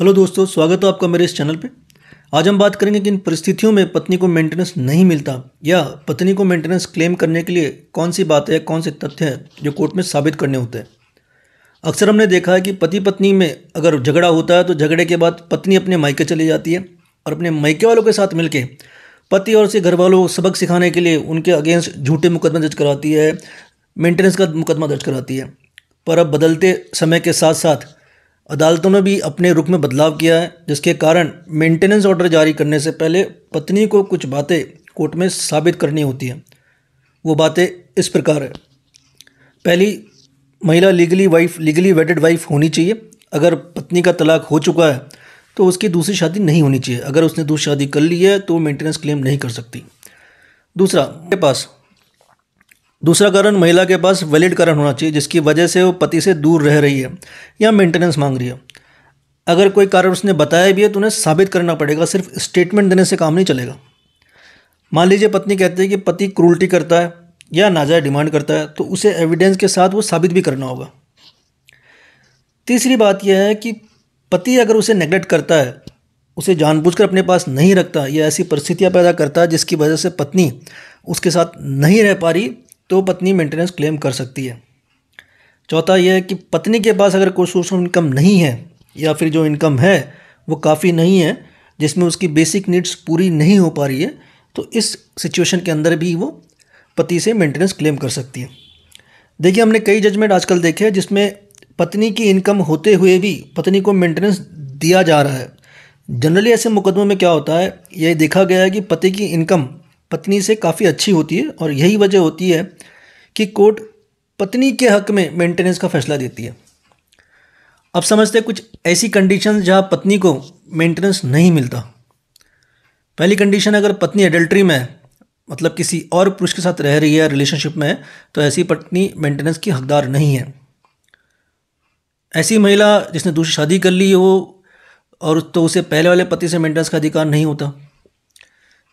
hello दोस्तों स्वागत है आपका मेरे इस चैनल पे आज हम बात करेंगे कि इन परिस्थितियों में पत्नी को मेंटेनेंस नहीं मिलता या पत्नी को मेंटेनेंस क्लेम करने के लिए कौन सी बात है या कौन से तथ्य हैं जो कोर्ट में साबित करने होते हैं अक्सर हमने देखा है कि पति पत्नी में अगर झगड़ा होता है तो झगड़े के बाद पत्नी अपने मायके चली जाती है और अपने मायके वालों के साथ मिलकर पति और उसके घर वालों को सबक सिखाने के लिए उनके अगेंस्ट झूठे मुकदमा दर्ज कराती है मेंटेनेंस का मुकदमा दर्ज कराती है पर अब बदलते समय के साथ साथ अदालतों ने भी अपने रुख में बदलाव किया है जिसके कारण मेंटेनेंस ऑर्डर जारी करने से पहले पत्नी को कुछ बातें कोर्ट में साबित करनी होती हैं वो बातें इस प्रकार है पहली महिला legally wife legally wedded wife होनी चाहिए अगर पत्नी का तलाक हो चुका है तो उसकी दूसरी शादी नहीं होनी चाहिए अगर उसने दूसरी शादी कर ली है तो मेंटेनेंस क्लेम नहीं कर सकती दूसरा मेरे पास दूसरा कारण महिला के पास वैलिड कारण होना चाहिए जिसकी वजह से वो पति से दूर रह रही है या मेंटेनेंस मांग रही है अगर कोई कारण उसने बताया भी है तो उन्हें साबित करना पड़ेगा सिर्फ स्टेटमेंट देने से काम नहीं चलेगा मान लीजिए पत्नी कहती है कि पति क्रूल्टी करता है या नाजायज डिमांड करता है तो उसे एविडेंस के साथ वो साबित भी करना होगा तीसरी बात यह है कि पति अगर उसे नेग्लेक्ट करता है उसे जानबूझकर अपने पास नहीं रखता या ऐसी परिस्थितियाँ पैदा करता है जिसकी वजह से पत्नी उसके साथ नहीं रह पा रही तो पत्नी मेंटेनेंस क्लेम कर सकती है चौथा यह है कि पत्नी के पास अगर कोई सोर्स ऑफ इनकम नहीं है या फिर जो इनकम है वो काफ़ी नहीं है जिसमें उसकी बेसिक नीड्स पूरी नहीं हो पा रही है तो इस सिचुएशन के अंदर भी वो पति से मेंटेनेंस क्लेम कर सकती है देखिए हमने कई जजमेंट आजकल देखे हैं जिसमें पत्नी की इनकम होते हुए भी पत्नी को मेंटेनेंस दिया जा रहा है जनरली ऐसे मुकदमों में क्या होता है यह देखा गया है कि पति की इनकम पत्नी से काफ़ी अच्छी होती है और यही वजह होती है कि कोर्ट पत्नी के हक में मेंटेनेंस का फैसला देती है अब समझते हैं कुछ ऐसी कंडीशन जहाँ पत्नी को मेंटेनेंस नहीं मिलता पहली कंडीशन अगर पत्नी एडल्ट्री में है मतलब किसी और पुरुष के साथ रह रही है रिलेशनशिप में तो ऐसी पत्नी मेंटेनेंस की हकदार नहीं है ऐसी महिला जिसने दूसरी शादी कर ली हो और तो उसे पहले वाले पति से मेंटेनेंस का अधिकार नहीं होता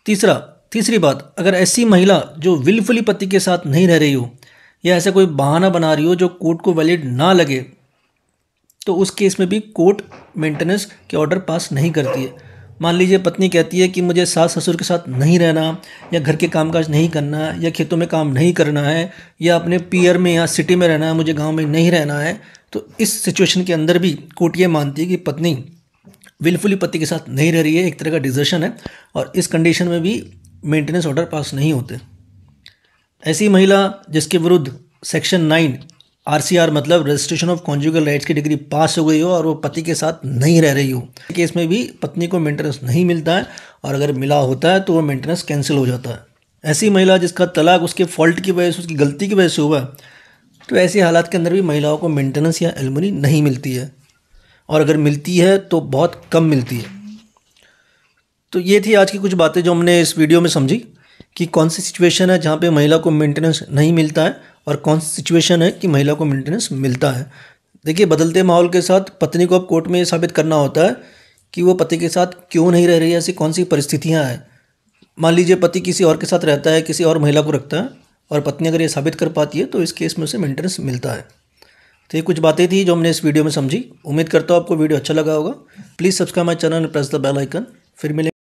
तीसरा तीसरी बात अगर ऐसी महिला जो विलफुली पति के साथ नहीं रह रही हो या ऐसा कोई बहाना बना रही हो जो कोर्ट को वैलिड ना लगे तो उस केस में भी कोर्ट मेंटेनेंस के ऑर्डर पास नहीं करती है मान लीजिए पत्नी कहती है कि मुझे सास ससुर के साथ नहीं रहना या घर के कामकाज नहीं करना या खेतों में काम नहीं करना है या अपने पीयर में या सिटी में रहना है मुझे गांव में नहीं रहना है तो इस सिचुएशन के अंदर भी कोर्ट ये मानती है कि पत्नी विलफुली पति के साथ नहीं रह रही है एक तरह का डिजर्शन है और इस कंडीशन में भी मेंटेनेंस ऑर्डर पास नहीं होते ऐसी महिला जिसके विरुद्ध सेक्शन नाइन आर मतलब रजिस्ट्रेशन ऑफ कॉन्जुगल राइट्स की डिग्री पास हो गई हो और वो पति के साथ नहीं रह रही हो केस में भी पत्नी को मेंटेनेंस नहीं मिलता है और अगर मिला होता है तो वो मेंटेनेंस कैंसिल हो जाता है ऐसी महिला जिसका तलाक उसके फॉल्ट की वजह से उसकी गलती की वजह से हुआ तो ऐसे हालात के अंदर भी महिलाओं को मेंटेनेंस या एलमनी नहीं मिलती है और अगर मिलती है तो बहुत कम मिलती है तो ये थी आज की कुछ बातें जो हमने इस वीडियो में समझी कि कौन सी सिचुएशन है जहाँ पे महिला को मेंटेनेंस नहीं मिलता है और कौन सी सिचुएशन है कि महिला को मेंटेनेंस मिलता है देखिए बदलते माहौल के साथ पत्नी को अब कोर्ट में ये साबित करना होता है कि वो पति के साथ क्यों नहीं रह रही है ऐसी कौन सी परिस्थितियाँ हैं मान लीजिए पति किसी और के साथ रहता है किसी और महिला को रखता है और पत्नी अगर ये साबित कर पाती है तो इस केस में उसे मेंटेनेंस मिलता है तो ये कुछ बातें थी जो हमने इस वीडियो में समझी उम्मीद करता हूँ आपको वीडियो अच्छा लगा होगा please subscribe my channel press the bell icon फिर मिले